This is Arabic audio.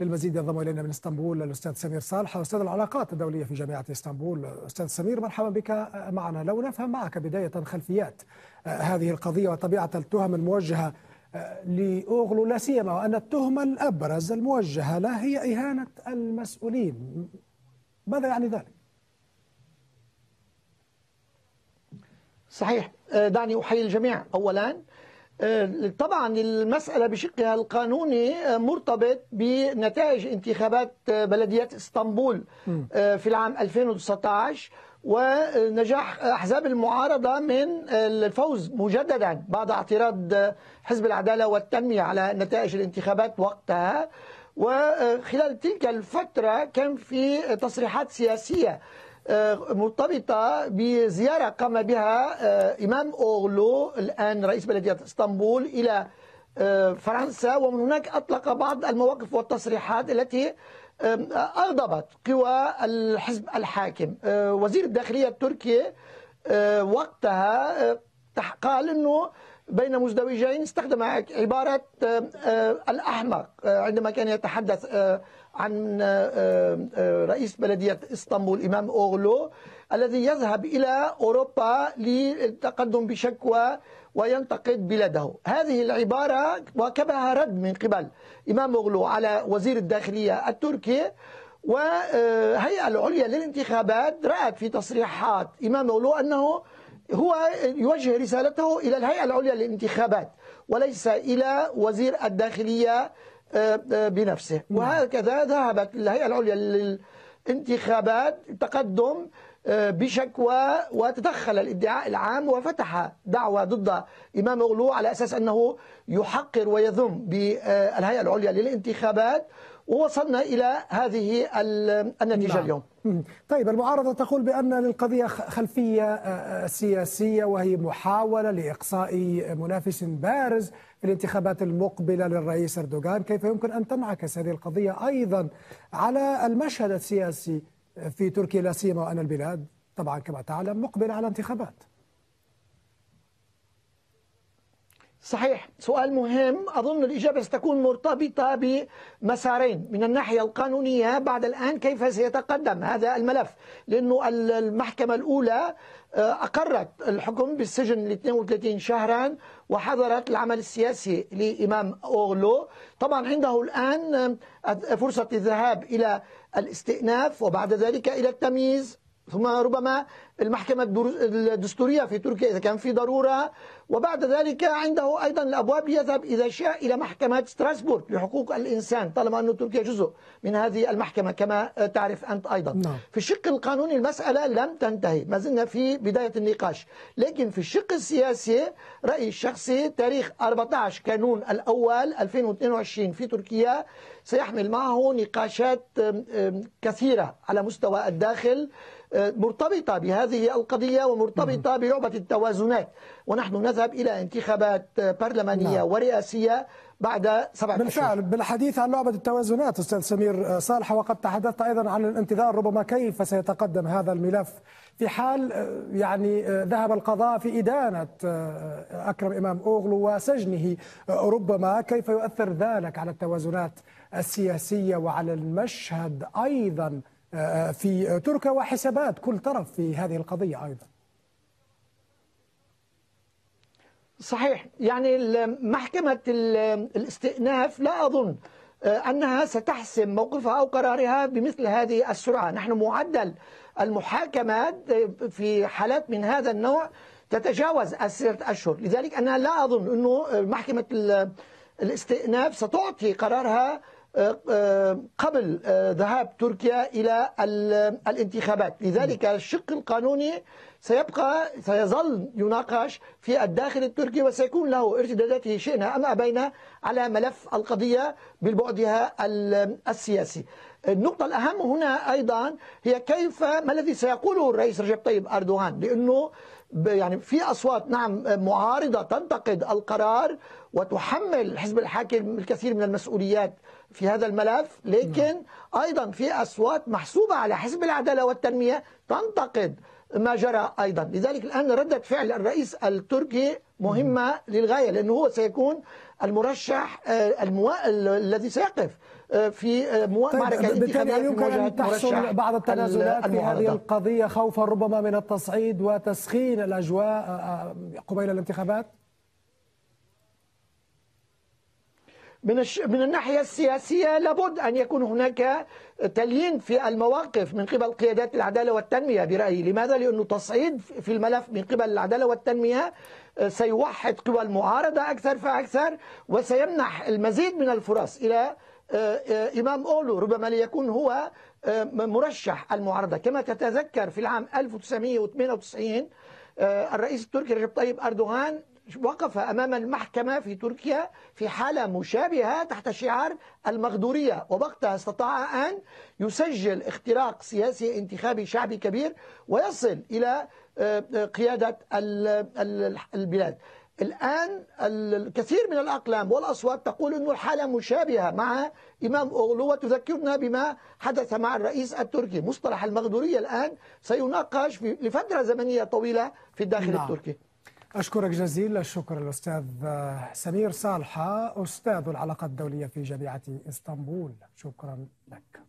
للمزيد ينضم الينا من اسطنبول الاستاذ سمير صالح استاذ العلاقات الدوليه في جامعه اسطنبول استاذ سمير مرحبا بك معنا لو نفهم معك بدايه خلفيات آه، هذه القضيه وطبيعه التهم الموجهه آه، لاوغلو لا سيما وان التهمه الابرز الموجهه له هي اهانه المسؤولين ماذا يعني ذلك؟ صحيح آه، دعني احيي الجميع اولا آه، طبعا المسألة بشقها القانوني آه، مرتبط بنتائج انتخابات آه، بلدية اسطنبول في العام 2019 ونجاح أحزاب المعارضة من الفوز مجددا بعد اعتراض حزب العدالة والتنمية على نتائج الانتخابات وقتها وخلال تلك الفترة كان في تصريحات سياسية آه، مرتبطة بزيارة قام بها آه، إمام أوغلو الآن رئيس بلدية اسطنبول إلى آه، فرنسا ومن هناك أطلق بعض المواقف والتصريحات التي أغضبت قوى الحزب الحاكم وزير الداخلية التركي وقتها قال أنه بين مزدوجين استخدم عبارة آه، آه، الأحمق آه، عندما كان يتحدث عن رئيس بلدية اسطنبول إمام أوغلو الذي يذهب إلى أوروبا للتقدم بشكوى وينتقد بلده هذه العبارة واكبها رد من قبل إمام أوغلو على وزير الداخلية التركي والهيئة العليا للانتخابات رأت في تصريحات إمام أوغلو أنه هو يوجه رسالته إلى الهيئة العليا للانتخابات وليس إلى وزير الداخلية آه، آه، بنفسه نعم. وهكذا ذهبت الهيئة العليا للانتخابات تقدم آه، بشكوى وتدخل الادعاء العام وفتح دعوة ضد إمام غلو على أساس أنه يحقر ويذم بالهيئة العليا للانتخابات ووصلنا إلى هذه النتيجة نعم. اليوم طيب المعارضة تقول بأن للقضية خلفية آه، آه، سياسية وهي محاولة لإقصاء منافس بارز في الانتخابات المقبلة للرئيس أردوغان كيف يمكن أن تنعكس هذه القضية أيضا على المشهد السياسي في تركيا لا سيما وان البلاد طبعا كما تعلم مقبله على انتخابات صحيح سؤال مهم أظن الإجابة ستكون مرتبطة بمسارين من الناحية القانونية بعد الآن كيف سيتقدم هذا الملف لأنه المحكمة الأولى آه، أقرت الحكم بالسجن ل 32 شهرا وحظرت العمل السياسي لإمام أوغلو طبعا عنده الآن آه، فرصة الذهاب إلى الاستئناف وبعد ذلك إلى التمييز ثم ربما المحكمة الدستورية في تركيا إذا كان في ضرورة وبعد ذلك عنده أيضا الأبواب يذهب إذا شاء إلى محكمة ستراسبورغ لحقوق الإنسان طالما أن تركيا جزء من هذه المحكمة كما تعرف أنت أيضا نعم. في الشق القانوني المسألة لم تنتهي ما زلنا في بداية النقاش لكن في الشق السياسي رأيي الشخصي تاريخ 14 كانون الأول 2022 في تركيا سيحمل معه نقاشات كثيرة على مستوى الداخل مرتبطة بهذه القضية ومرتبطة بلعبة التوازنات ونحن نذهب إلى انتخابات برلمانية نعم. ورئاسية بعد سبعة بالفعل بالحديث عن لعبة التوازنات أستاذ سمير صالح وقد تحدثت أيضا عن الانتظار ربما كيف سيتقدم هذا الملف في حال آه، يعني آه، ذهب القضاء في إدانة آه، أكرم إمام أوغلو وسجنه ربما كيف يؤثر ذلك على التوازنات السياسية وعلى المشهد أيضا آه، في تركيا وحسابات كل طرف في هذه القضية أيضا صحيح يعني محكمة الاستئناف لا أظن آه، أنها ستحسم موقفها أو قرارها بمثل هذه السرعة نحن معدل المحاكمات آه، في حالات من هذا النوع تتجاوز الستة أشهر لذلك أنا لا أظن أنه محكمة الاستئناف ستعطي قرارها آه، آه، قبل آه، ذهاب تركيا إلى الانتخابات لذلك الشق القانوني سيبقى سيظل يناقش في الداخل التركي وسيكون له ارتداداته شئنا أم أبينا على ملف القضية بالبعدها السياسي النقطة الأهم هنا أيضا هي كيف ما الذي سيقوله الرئيس رجب طيب أردوغان لأنه يعني في أصوات نعم معارضة تنتقد القرار وتحمل الحزب الحاكم الكثير من المسؤوليات في هذا الملف لكن نعم. أيضا في أصوات محسوبة على حزب العدالة والتنمية تنتقد ما جرى أيضا لذلك الآن ردة فعل الرئيس التركي مهمة للغاية لأنه هو سيكون المرشح آه، المو... الذي سيقف آه، في آه، مو... طيب معركة بالتالي يمكن أن تحصل بعض التنازلات في هذه القضية خوفا ربما من التصعيد وتسخين الأجواء قبيل الانتخابات من الش... من الناحيه السياسيه لابد ان يكون هناك تليين في المواقف من قبل قيادات العداله والتنميه برايي، لماذا؟ لانه تصعيد في الملف من قبل العداله والتنميه آه، سيوحد قوى المعارضه اكثر فاكثر وسيمنح المزيد من الفرص الى آه، آه، امام اولو ربما ليكون هو مرشح المعارضه، كما تتذكر في العام 1998 الرئيس التركي رجب طيب اردوغان وقف أمام المحكمة في تركيا في حالة مشابهة تحت شعار المغدورية ووقتها استطاع أن يسجل اختراق سياسي انتخابي شعبي كبير ويصل إلى آه، آه، قيادة البلاد الآن الكثير من الأقلام والأصوات تقول أن الحالة مشابهة مع إمام أغلو وتذكرنا بما حدث مع الرئيس التركي مصطلح المغدورية الآن سيناقش لفترة زمنية طويلة في الداخل نعم. التركي أشكرك جزيل الشكر الأستاذ سمير صالحة أستاذ العلاقات الدولية في جامعة إسطنبول شكرا لك